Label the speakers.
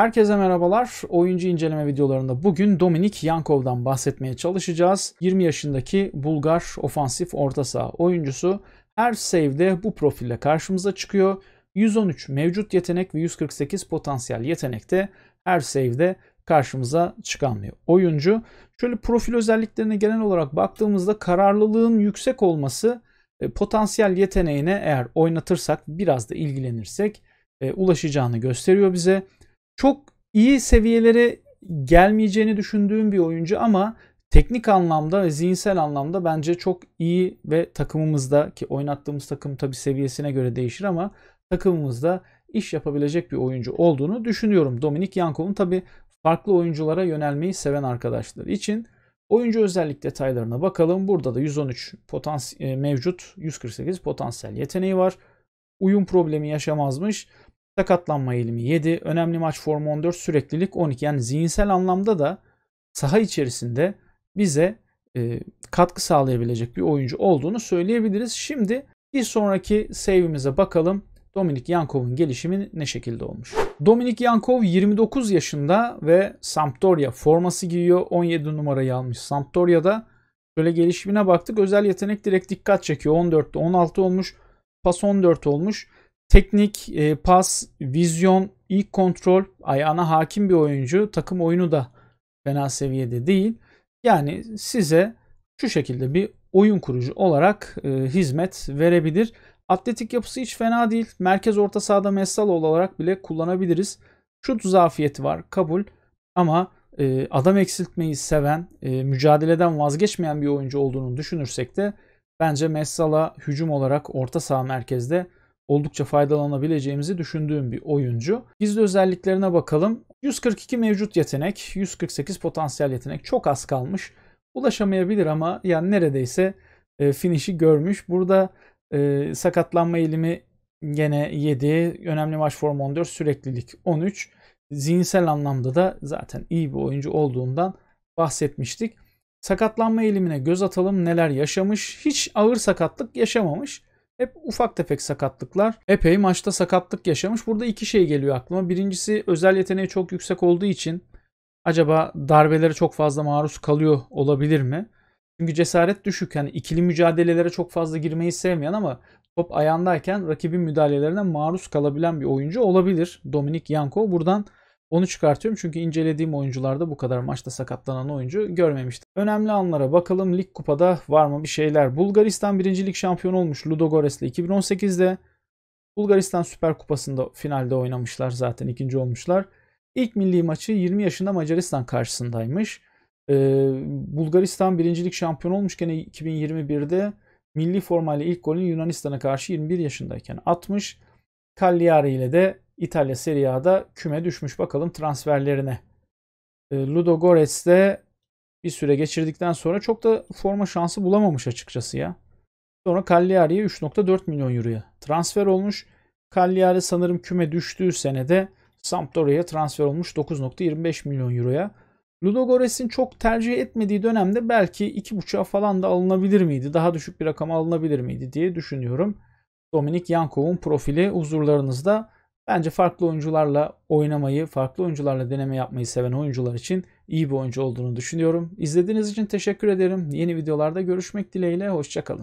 Speaker 1: Herkese merhabalar. Oyuncu inceleme videolarında bugün Dominik Yankov'dan bahsetmeye çalışacağız. 20 yaşındaki Bulgar ofansif orta saha oyuncusu her save'de bu profille karşımıza çıkıyor. 113 mevcut yetenek ve 148 potansiyel yetenekte her save'de karşımıza çıkan bir oyuncu. Şöyle profil özelliklerine genel olarak baktığımızda kararlılığın yüksek olması e, potansiyel yeteneğine eğer oynatırsak biraz da ilgilenirsek e, ulaşacağını gösteriyor bize çok iyi seviyelere gelmeyeceğini düşündüğüm bir oyuncu ama teknik anlamda ve zihinsel anlamda bence çok iyi ve takımımızda ki oynattığımız takım tabi seviyesine göre değişir ama takımımızda iş yapabilecek bir oyuncu olduğunu düşünüyorum. Dominik Yankov'un tabi farklı oyunculara yönelmeyi seven arkadaşlar için oyuncu özellik detaylarına bakalım. Burada da 113 potansiyel mevcut, 148 potansiyel yeteneği var. Uyum problemi yaşamazmış. Sakatlanma eğilimi 7, önemli maç formu 14, süreklilik 12. Yani zihinsel anlamda da saha içerisinde bize e, katkı sağlayabilecek bir oyuncu olduğunu söyleyebiliriz. Şimdi bir sonraki save'imize bakalım. Dominik Yankov'un gelişimi ne şekilde olmuş? Dominik Yankov 29 yaşında ve Sampdoria forması giyiyor. 17 numarayı almış Sampdoria'da. şöyle gelişimine baktık. Özel yetenek direkt dikkat çekiyor. 14'te 16 olmuş. Pas 14 olmuş. Teknik, e, pas, vizyon, ilk kontrol ay ana hakim bir oyuncu. Takım oyunu da fena seviyede değil. Yani size şu şekilde bir oyun kurucu olarak e, hizmet verebilir. Atletik yapısı hiç fena değil. Merkez orta sahada mesal olarak bile kullanabiliriz. Şut zafiyeti var kabul ama e, adam eksiltmeyi seven, e, mücadeleden vazgeçmeyen bir oyuncu olduğunu düşünürsek de bence Messal'a hücum olarak orta saha merkezde oldukça faydalanabileceğimizi düşündüğüm bir oyuncu. Biz de özelliklerine bakalım. 142 mevcut yetenek, 148 potansiyel yetenek çok az kalmış. Ulaşamayabilir ama yani neredeyse e, finişi görmüş. Burada e, sakatlanma eğilimi gene 7, önemli maç formu 14, süreklilik 13. Zihinsel anlamda da zaten iyi bir oyuncu olduğundan bahsetmiştik. Sakatlanma eğilimine göz atalım neler yaşamış. Hiç ağır sakatlık yaşamamış. Hep ufak tefek sakatlıklar. Epey maçta sakatlık yaşamış. Burada iki şey geliyor aklıma. Birincisi özel yeteneği çok yüksek olduğu için acaba darbelere çok fazla maruz kalıyor olabilir mi? Çünkü cesaret düşük. Yani ikili mücadelelere çok fazla girmeyi sevmeyen ama top ayağındayken rakibin müdahalelerine maruz kalabilen bir oyuncu olabilir. Dominik Yanko buradan onu çıkartıyorum çünkü incelediğim oyuncularda bu kadar maçta sakatlanan oyuncu görmemiştim. Önemli anlara bakalım. Lig kupada var mı bir şeyler? Bulgaristan birincilik Lig şampiyonu olmuş Ludogorets'le 2018'de. Bulgaristan Süper Kupası'nda finalde oynamışlar zaten ikinci olmuşlar. İlk milli maçı 20 yaşında Macaristan karşısındaymış. Ee, Bulgaristan birincilik şampiyon olmuşken 2021'de milli formayla ilk golünü Yunanistan'a karşı 21 yaşındayken atmış. Cagliari ile de İtalya Serie A'da küme düşmüş. Bakalım transferlerine. Ee, Ludo Goretz'de bir süre geçirdikten sonra çok da forma şansı bulamamış açıkçası ya. Sonra Cagliari'ye 3.4 milyon euroya transfer olmuş. Cagliari sanırım küme düştüğü senede Sampdoria'ya transfer olmuş 9.25 milyon euroya. Ludo Gores'in çok tercih etmediği dönemde belki 2.5'a falan da alınabilir miydi? Daha düşük bir rakama alınabilir miydi diye düşünüyorum. Dominik Yankov'un profili huzurlarınızda. Bence farklı oyuncularla oynamayı, farklı oyuncularla deneme yapmayı seven oyuncular için iyi bir oyuncu olduğunu düşünüyorum. İzlediğiniz için teşekkür ederim. Yeni videolarda görüşmek dileğiyle. Hoşçakalın.